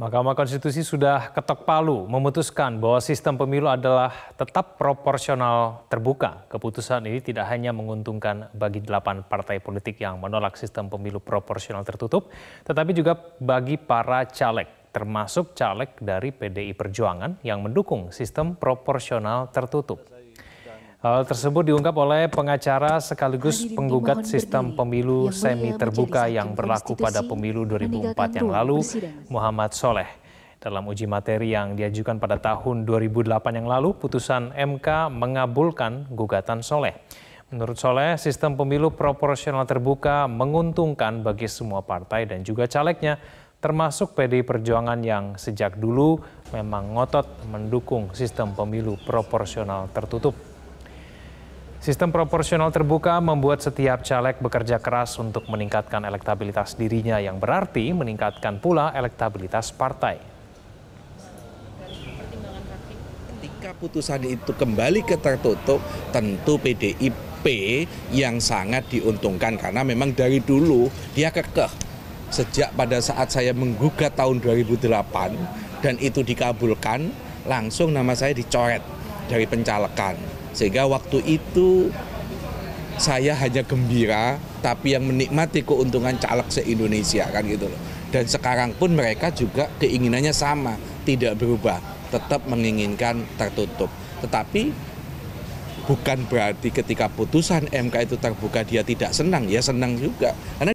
Mahkamah Konstitusi sudah ketok palu memutuskan bahwa sistem pemilu adalah tetap proporsional terbuka. Keputusan ini tidak hanya menguntungkan bagi delapan partai politik yang menolak sistem pemilu proporsional tertutup, tetapi juga bagi para caleg, termasuk caleg dari PDI Perjuangan yang mendukung sistem proporsional tertutup. Hal tersebut diungkap oleh pengacara sekaligus penggugat sistem pemilu semi terbuka yang berlaku pada pemilu 2004 yang lalu, Muhammad Soleh. Dalam uji materi yang diajukan pada tahun 2008 yang lalu, putusan MK mengabulkan gugatan Soleh. Menurut Soleh, sistem pemilu proporsional terbuka menguntungkan bagi semua partai dan juga calegnya, termasuk PD Perjuangan yang sejak dulu memang ngotot mendukung sistem pemilu proporsional tertutup. Sistem proporsional terbuka membuat setiap caleg bekerja keras untuk meningkatkan elektabilitas dirinya yang berarti meningkatkan pula elektabilitas partai. Ketika putusan itu kembali ke tertutup, tentu PDIP yang sangat diuntungkan karena memang dari dulu dia kekeh. Sejak pada saat saya menggugat tahun 2008 dan itu dikabulkan, langsung nama saya dicoret dari pencalekan. Sehingga waktu itu saya hanya gembira tapi yang menikmati keuntungan caleg se-Indonesia kan gitu loh. Dan sekarang pun mereka juga keinginannya sama, tidak berubah, tetap menginginkan tertutup. Tetapi bukan berarti ketika putusan MK itu terbuka dia tidak senang, ya senang juga. Karena